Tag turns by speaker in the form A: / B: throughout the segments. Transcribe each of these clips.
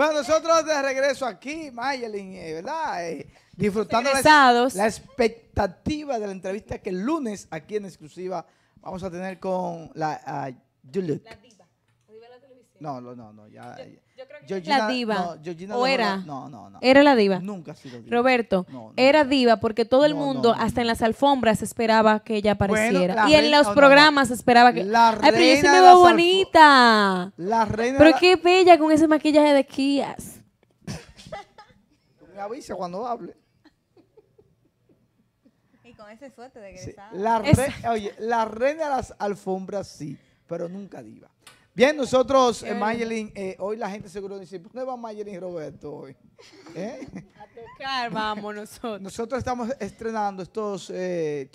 A: Bueno, nosotros de regreso aquí, Mayelin, eh, ¿verdad? Eh, disfrutando la, expectativa de la entrevista que el lunes aquí en exclusiva vamos a tener con la uh, no, no, no, no ya. Yo, creo que la diva. Georgina o era. No, no, no. Era la diva. Nunca ha sido diva. Roberto, era
B: diva porque todo el mundo, hasta en las alfombras, esperaba que ella apareciera. y en los programas esperaba que. La reina Ay, pero yo sí me veo bonita. La reina. Pero qué bella con ese maquillaje de
A: Kias. me avisa cuando hable.
C: Y con ese suerte de que sí. la
A: Oye, la reina de las alfombras sí, pero nunca diva. Bien, nosotros, eh, Mayelin, eh, hoy la gente seguro dice, ¿dónde va Mayelin Roberto hoy? ¿Eh? A tocar vamos nosotros. Nosotros estamos estrenando estos t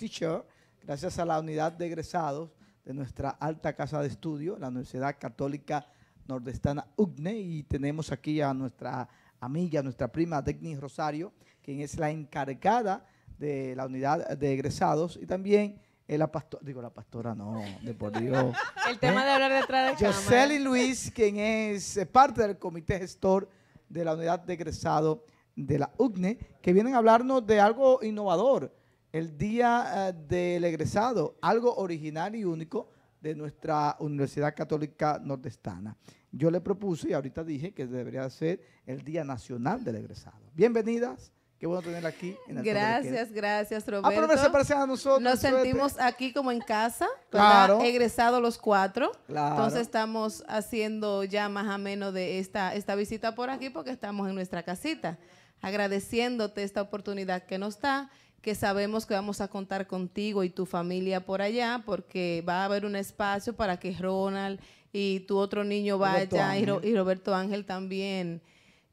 A: gracias a la unidad de egresados de nuestra alta casa de estudio, la Universidad Católica Nordestana UGNE, y tenemos aquí a nuestra amiga, nuestra prima Degni Rosario, quien es la encargada de la unidad de egresados, y también eh, la pastora, digo, la pastora no, de por Dios. El tema
D: de hablar detrás
B: de y
A: Luis, quien es parte del comité gestor de la unidad de egresado de la UCNE, que vienen a hablarnos de algo innovador, el Día eh, del Egresado, algo original y único de nuestra Universidad Católica Nordestana. Yo le propuse, y ahorita dije, que debería ser el Día Nacional del Egresado. Bienvenidas Qué bueno tener aquí. gracias,
D: gracias, ah, Roberto. nosotros. Nos sentimos aquí como en casa. Claro. Egresados los cuatro. Claro. Entonces estamos haciendo ya más a menos de esta, esta visita por aquí porque estamos en nuestra casita. Agradeciéndote esta oportunidad que nos da, que sabemos que vamos a contar contigo y tu familia por allá porque va a haber un espacio para que Ronald y tu otro niño vaya y Roberto Ángel también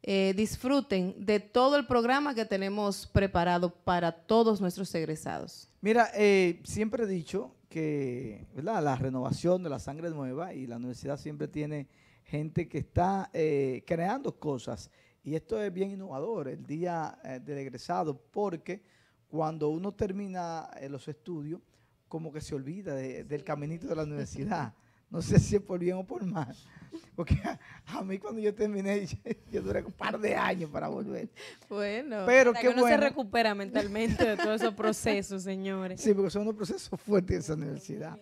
D: eh, disfruten de todo el programa que tenemos preparado para todos nuestros egresados.
A: Mira, eh, siempre he dicho que la renovación de la sangre nueva y la universidad siempre tiene gente que está eh, creando cosas. Y esto es bien innovador, el día del egresado, porque cuando uno termina los estudios, como que se olvida del caminito de la universidad. No sé si es por bien o por mal. Porque a, mí cuando yo terminé, yo, duré un par de años para volver.
D: Bueno,
B: pero que uno se recupera mentalmente
A: de todos esos procesos, señores. Sí, porque son unos procesos fuertes en esa universidad.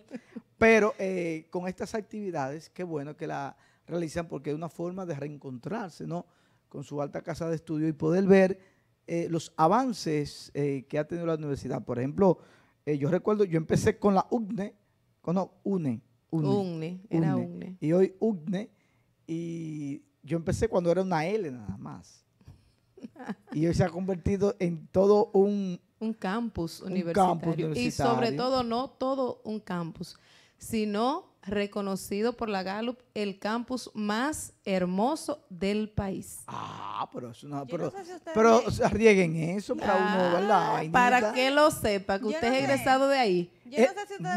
A: Pero eh, con estas actividades, qué bueno que la realizan porque es una forma de reencontrarse, ¿no? Con su alta casa de estudio y poder ver eh, los avances eh, que ha tenido la universidad. Por ejemplo, yo recuerdo, yo empecé con la UNE, con la UNE, UGNE. era Y hoy UGNE. Y yo empecé cuando era una L nada más. y hoy se ha convertido en todo un... Un campus, universitario. Y sobre todo,
D: no todo un campus, sino reconocido por la Gallup el campus más hermoso del
A: país. Ah, pero es una, arriesguen eso para uno, Para que lo sepa, que usted es
D: egresado de ahí. Eh,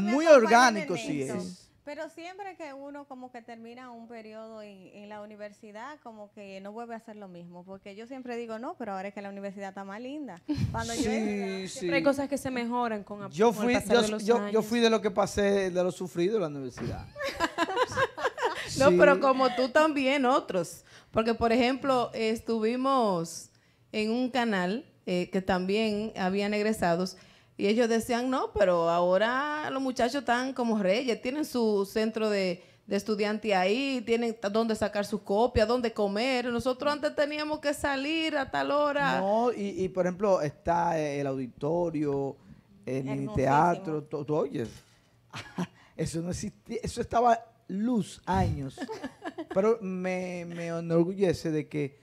D: muy orgánico sí
A: es.
C: Pero siempre que uno como que termina un periodo en, la universidad, como que no vuelve a hacer lo mismo, porque yo siempre digo, no, pero ahora es que la universidad está más linda. Cuando sí,
A: yo hay cosas
B: que se mejoran con yo
A: yo, fui de lo que pasé, de lo sufrido en la universidad.
B: no, pero como
A: tú
D: también otros, porque por ejemplo estuvimos en un canal eh, que también habían egresados y ellos decían, no, pero ahora los muchachos están como reyes, tienen su centro de, de estudiantes ahí, tienen dónde sacar sus copias, dónde comer. Nosotros antes teníamos que salir a tal hora.
A: No, y, y por ejemplo, está eh, el auditorio, el teatro, todo, ¿tú oyes? eso no existía, eso estaba luz años. pero me, enorgullece de que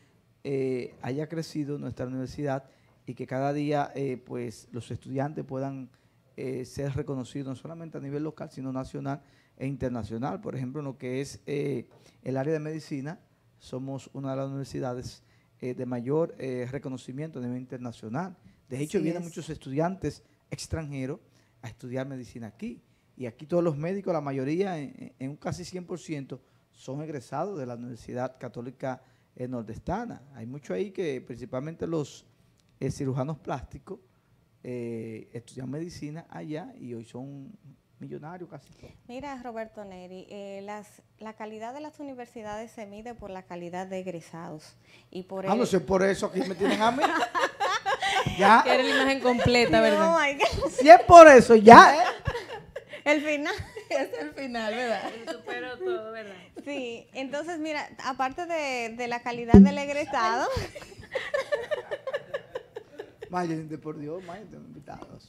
A: eh, haya crecido nuestra universidad y que cada día eh, pues los estudiantes puedan eh, ser reconocidos no solamente a nivel local, sino nacional e internacional. Por ejemplo, en lo que es eh, el área de medicina, somos una de las universidades de mayor reconocimiento a nivel internacional. De hecho, vienen muchos estudiantes extranjeros a estudiar medicina aquí. Y aquí todos los médicos, la mayoría, en, un casi 100%, son egresados de la Universidad Católica Nordestana. Hay mucho ahí que principalmente los eh, cirujanos plásticos, eh, estudian medicina allá y hoy son millonarios casi.
C: Mira, Roberto Neri, eh, las, la calidad de las universidades se mide por la calidad de egresados. Y por ah, no sé, por eso aquí me tienen a mí.
A: ya. la imagen
C: completa, ¿verdad? No, si es por eso, ya. el final es el final, ¿verdad? Superó todo, ¿verdad? Sí, entonces mira, aparte de, de la calidad del egresado,
A: por Dios, invitados.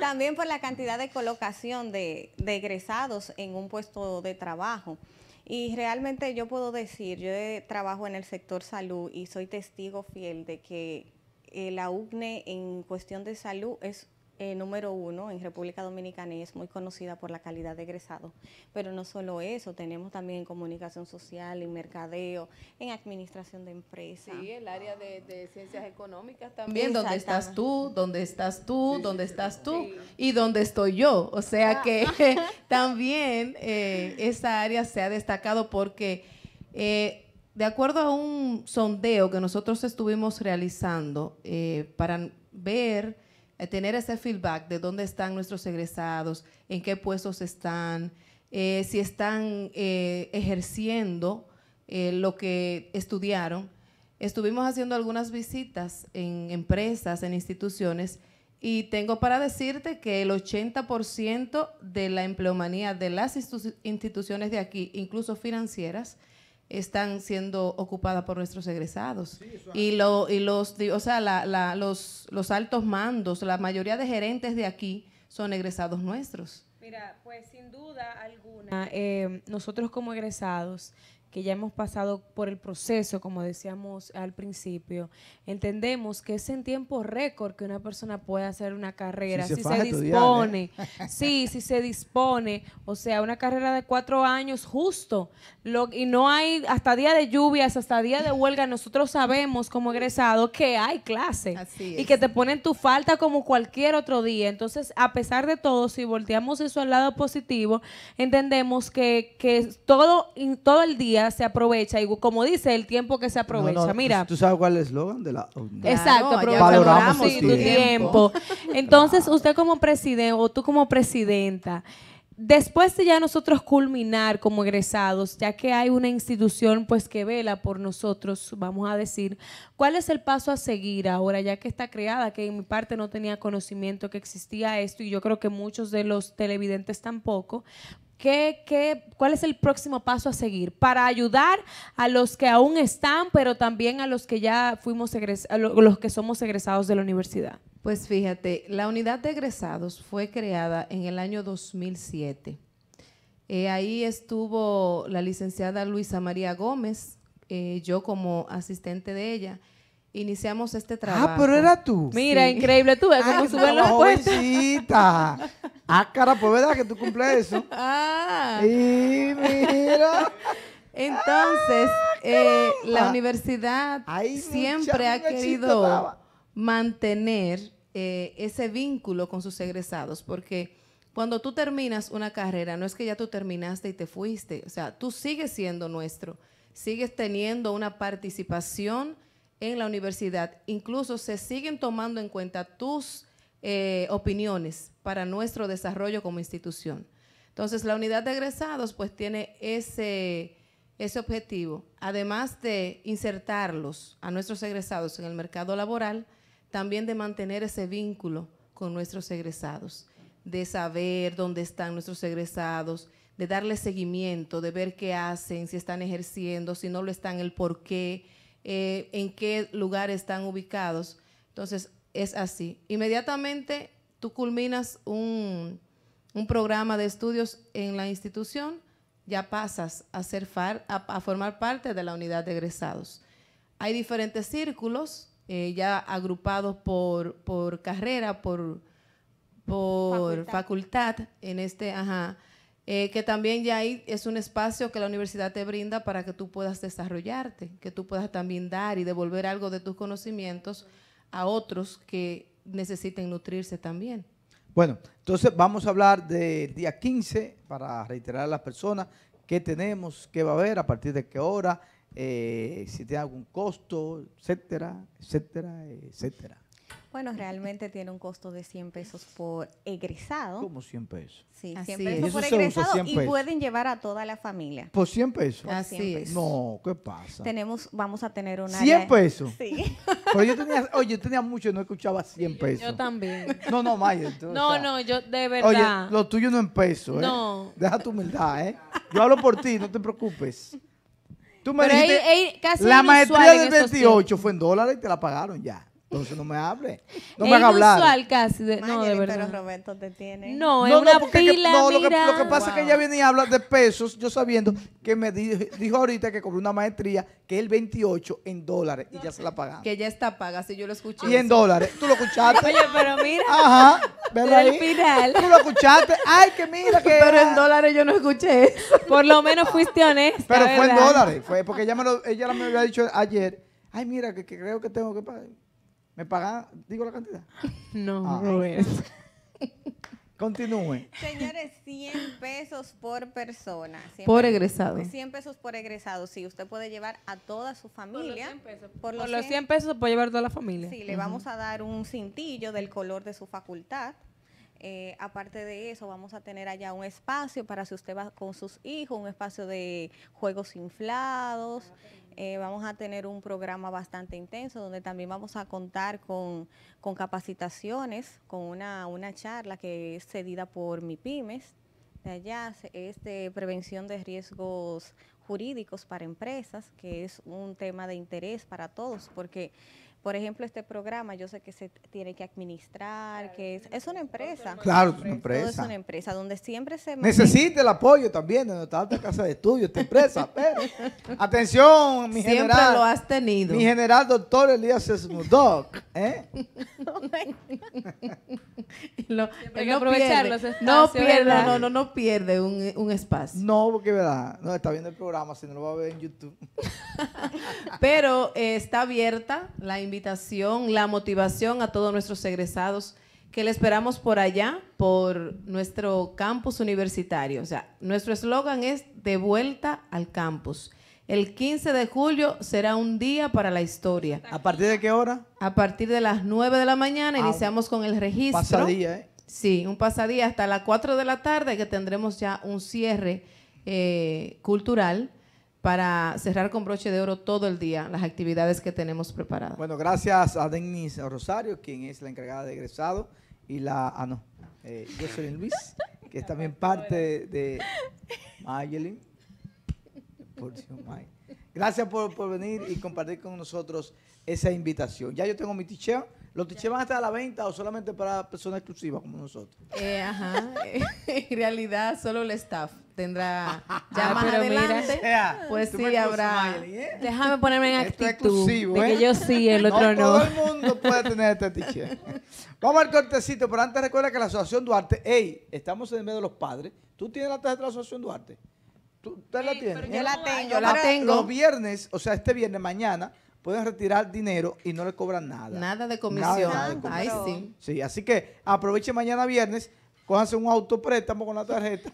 C: También por la cantidad de colocación de, egresados en un puesto de trabajo. Y realmente yo puedo decir, yo trabajo en el sector salud y soy testigo fiel de que la UCNE en cuestión de salud es eh, número uno en República Dominicana es muy conocida por la calidad de egresado. Pero no solo eso, tenemos también en comunicación social, en mercadeo, en administración de empresas. Sí, el área de, ciencias económicas también. ¿Dónde estás
D: tú, dónde estás tú, dónde estás tú y dónde estoy yo. O sea ah. que también eh, esa área se ha destacado porque... Eh, de acuerdo a un sondeo que nosotros estuvimos realizando para ver eh, tener ese feedback de dónde están nuestros egresados, en qué puestos están, eh, si están eh, ejerciendo lo que estudiaron. Estuvimos haciendo algunas visitas en empresas, en instituciones, y tengo para decirte que el 80% de la empleomanía de las instituciones de aquí, incluso financieras, están siendo ocupadas por nuestros egresados. y, los, o sea, los, los altos mandos, la mayoría de gerentes de aquí son egresados nuestros.
B: Mira, pues sin duda alguna, eh, nosotros como egresados que ya hemos pasado por el proceso, como decíamos al principio, entendemos que es en tiempo récord que una persona puede hacer una carrera, si se, dispone, ¿eh? sí, si se dispone, o sea, una carrera de cuatro años justo, lo, y no hay hasta día de lluvias, hasta día de huelga, nosotros sabemos como egresados que hay clase y que te ponen tu falta como cualquier otro día, entonces a pesar de todo, si volteamos eso al lado positivo, entendemos que, todo, todo el día se aprovecha y como dice, el tiempo que se aprovecha. Mira. ¿tú,
A: sabes cuál es el eslogan de la... Exacto, tu tiempo.
B: Entonces, usted como presidente o tú como presidenta, después de ya nosotros culminar como egresados, ya que hay una institución pues que vela por nosotros, vamos a decir, ¿cuál es el paso a seguir ahora ya que está creada? Que en mi parte no tenía conocimiento que existía esto y yo creo que muchos de los televidentes tampoco. ¿Qué, cuál es el próximo paso a seguir para ayudar a los que aún están, pero
D: también a los que ya fuimos egresados, los que somos egresados de la universidad? Pues fíjate, la unidad de egresados fue creada en el año 2007. Eh, ahí estuvo la licenciada Luisa María Gómez, eh, yo como asistente de ella iniciamos este trabajo. Ah, pero
A: era tú. Mira, increíble, tú ves cómo suben los puestos. jovencita. Ah, cara, pues verdad que tú cumples eso. Ah.
D: Y mira. Entonces, ah, eh, la universidad siempre ha querido mantener eh, ese vínculo con sus egresados, porque cuando tú terminas una carrera, no es que ya tú terminaste y te fuiste, o sea, tú sigues siendo nuestro, sigues teniendo una participación en la universidad, incluso se siguen tomando en cuenta tus eh, opiniones para nuestro desarrollo como institución. Entonces, la unidad de egresados pues tiene ese, ese objetivo, además de insertarlos a nuestros egresados en el mercado laboral, también de mantener ese vínculo con nuestros egresados, de saber dónde están nuestros egresados, de darle seguimiento, de ver qué hacen, si están ejerciendo, si no lo están, el por qué, eh, en qué lugar están ubicados. Entonces, es así. Inmediatamente tú culminas un, programa de estudios en la institución, ya pasas a, ser a, formar parte de la unidad de egresados. Hay diferentes círculos eh, ya agrupados por, carrera, por, por facultad. facultad. en este, ajá, eh, que también ya ahí es un espacio que la universidad te brinda para que tú puedas desarrollarte, que tú puedas también dar y devolver algo de tus conocimientos a otros que necesiten nutrirse
A: también. Bueno, entonces vamos a hablar del día 15 para reiterar a las personas qué tenemos, qué va a haber, a partir de qué hora, eh, si tiene algún costo, etcétera, etcétera, etcétera.
C: Bueno, realmente tiene un costo de 100 pesos por egresado. ¿Cómo 100 pesos? Sí, 100 pesos por egresado y pueden llevar a toda la familia. ¿Por 100 pesos? Así es. No, ¿qué pasa? Tenemos, vamos a tener una... 100 pesos. Sí.
A: Pero yo tenía, oye, yo tenía mucho y no escuchaba 100 pesos. Yo
C: también.
A: No, no, Maya. No,
B: no, yo de verdad. Oye,
A: lo tuyo no en pesos, ¿eh? No. Deja tu humildad, ¿eh? Yo hablo por ti, no te preocupes. Tú me Pero casi la maestría del 28 fue en dólares y te la pagaron ya. Entonces no me hable. No me haga hablar. Es usual casi. no, de verdad. Pero
C: Roberto te tiene. No,
A: es una pila, no, Lo, que, pasa es que ella viene y habla de pesos, yo sabiendo que me dijo, ahorita que cobró una maestría que es el 28 en dólares y ya se la pagaron.
D: Que ya está paga, si yo lo escuché. Y en dólares. ¿Tú lo escuchaste? Oye, pero mira.
A: Ajá.
B: Pero al final. Tú lo escuchaste. Ay, que mira que. Pero en
A: dólares yo no escuché Por lo menos
B: fuiste honesta. Pero fue en dólares.
A: Fue porque ella me, lo, ella me había dicho ayer. Ay, mira, que creo que tengo que pagar. ¿Me paga? ¿Digo la cantidad? No, ah. no es. Continúe.
C: Señores, 100 pesos por persona. por egresado. 100 pesos por egresado. Sí, usted puede llevar a toda su familia. Por los 100 pesos.
B: Por puede llevar toda la familia. Sí, le vamos
C: a dar un cintillo del color de su facultad. Eh, aparte de eso, vamos a tener allá un espacio para si usted va con sus hijos, un espacio de juegos inflados, eh, vamos a tener un programa bastante intenso donde también vamos a contar con, capacitaciones, con una, charla que es cedida por MIPIMES, de allá es de prevención de riesgos jurídicos para empresas, que es un tema de interés para todos, porque por ejemplo, este programa, yo sé que se tiene que administrar, que es, una empresa. Claro, es una empresa. es una empresa donde siempre se... Necesita
A: el apoyo también de nuestra alta casa de estudio, esta empresa. Pero, atención, mi general. Siempre lo has tenido. Mi general doctor Elías Smudog. ¿eh? no, hay que No pierde, no, no, no pierde un, eh, un espacio. No, porque verdad, no está viendo el programa, si no lo va a ver en YouTube.
D: Pero eh, está abierta la invitación invitación, la motivación a todos nuestros egresados que le esperamos por allá, por nuestro campus universitario. O sea, nuestro eslogan es de vuelta al campus. El 15 de julio será un día para la historia. ¿A partir de qué hora? A partir de las 9 de la mañana ah, iniciamos con el registro. Pasadía, ¿eh? Sí, un pasadía hasta las 4 de la tarde que tendremos ya un cierre eh, cultural para cerrar con broche de oro todo el día las actividades que tenemos preparadas.
A: Bueno, gracias a Denis Rosario, quien es la encargada de egresado, y la... Ah, no, eh, Jocelyn Luis, que es también parte de Mayelin. Gracias por, venir y compartir con nosotros esa invitación. Ya yo tengo mi ticheo. ¿Los ticheos van a estar a la venta o solamente para personas exclusivas como nosotros?
D: Eh, ajá. en realidad, solo el staff tendrá ah, ya más
A: adelante. pues sí, habrá. ¿eh? Déjame ponerme en actitud de que yo ¿eh? sí, el otro no. Todo el mundo puede tener este tiché. Vamos al cortecito, pero antes recuerda que la Asociación Duarte, hey, estamos en medio de los padres. ¿Tú tienes la tarjeta de la Asociación Duarte? ¿Tú, la tienes Yo la ah, tengo. Yo la tengo. Los viernes, o sea, este viernes, mañana, pueden retirar dinero y no le cobran nada. Nada de comisión. Ah, Ay, sí. Sí, así que aproveche mañana viernes, cójanse un autopréstamo con la tarjeta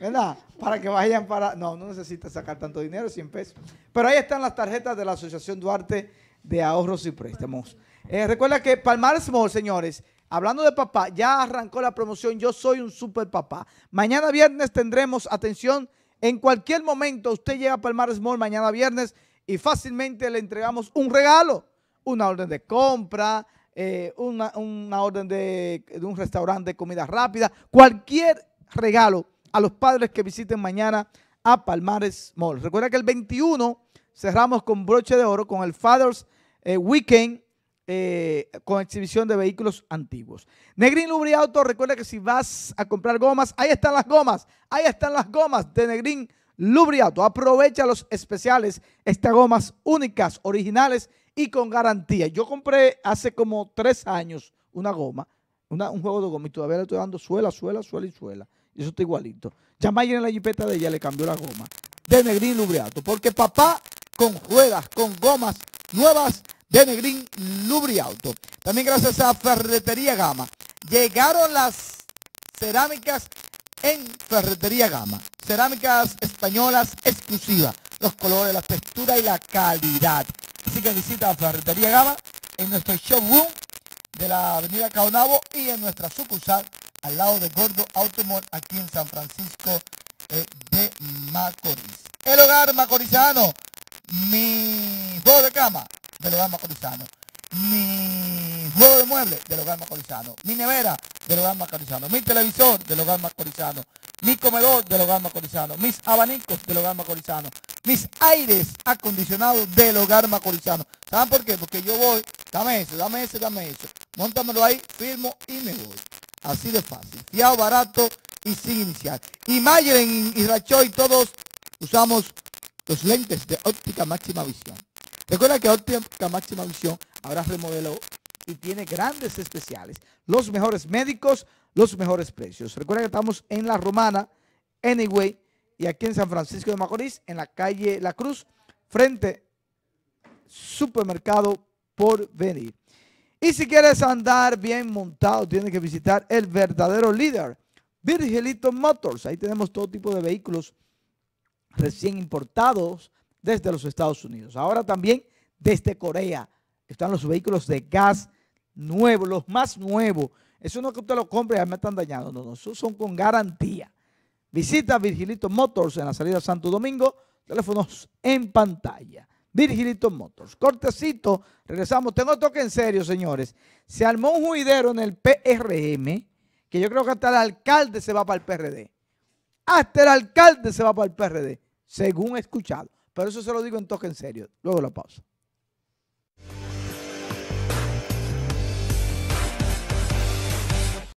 A: ¿Verdad? Para que vayan para... No, no necesitas sacar tanto dinero, 100 pesos. Pero ahí están las tarjetas de la Asociación Duarte de Ahorros y Préstamos. Eh, recuerda que Palmar Small, señores, hablando de papá, ya arrancó la promoción Yo Soy un Super Papá. Mañana viernes tendremos, atención, en cualquier momento usted llega a Palmar Small mañana viernes y fácilmente le entregamos un regalo, una orden de compra, eh, una, orden de, de un restaurante de comida rápida, cualquier regalo a los padres que visiten mañana a Palmares Mall. Recuerda que el 21 cerramos con broche de oro con el Father's eh, Weekend eh, con exhibición de vehículos antiguos. Negrín Lubriauto, recuerda que si vas a comprar gomas, ahí están las gomas, ahí están las gomas de Negrín Lubriauto Aprovecha los especiales, estas gomas únicas, originales y con garantía. Yo compré hace como tres años una goma, un juego de goma y todavía le estoy dando suela, suela, suela y suela. Eso está igualito. ya en la jipeta de ella le cambió la goma de Negrín Lubriato. Porque papá con juegas, con gomas nuevas de Negrín Lubriauto. También gracias a Ferretería Gama. Llegaron las cerámicas en Ferretería Gama. Cerámicas españolas exclusivas. Los colores, la textura y la calidad. Así que visita Ferretería Gama en nuestro showroom de la avenida Caonabo y en nuestra sucursal al lado de Gordo Automol, aquí en San Francisco eh, de Macorís. El hogar macorizano, mi juego de cama del hogar macorizano, mi juego de muebles del hogar macorizano, mi nevera del hogar macorizano, mi televisor del hogar macorizano, mi comedor del hogar macorizano, mis abanicos del hogar macorizano, mis aires acondicionados del hogar macorizano. ¿Saben por qué? Porque yo voy, dame eso, dame eso, dame eso. Móntamelo ahí, firmo y me voy. Así de fácil. Fiado barato y sin iniciar. Y Mayer y todos usamos los lentes de óptica máxima visión. Recuerda que óptica máxima visión habrá remodelado y tiene grandes especiales. Los mejores médicos, los mejores precios. Recuerda que estamos en La Romana, Anyway, y aquí en San Francisco de Macorís, en la calle La Cruz, frente supermercado por venir. Y si quieres andar bien montado, tienes que visitar el verdadero líder, Virgilito Motors. Ahí tenemos todo tipo de vehículos recién importados desde los Estados Unidos. Ahora también desde Corea están los vehículos de gas nuevos, los más nuevos. Eso no es que usted lo compre y me están dañando. No, no, esos son con garantía. Visita Virgilito Motors en la salida Santo Domingo. Teléfonos en pantalla. Virgilito Motors. Cortecito, regresamos. Tengo toque en serio, señores. Se armó un juidero en el PRM, que yo creo que hasta el alcalde se va para el PRD. Hasta el alcalde se va para el PRD, según he escuchado. Pero eso se lo digo en toque en serio. Luego la pausa.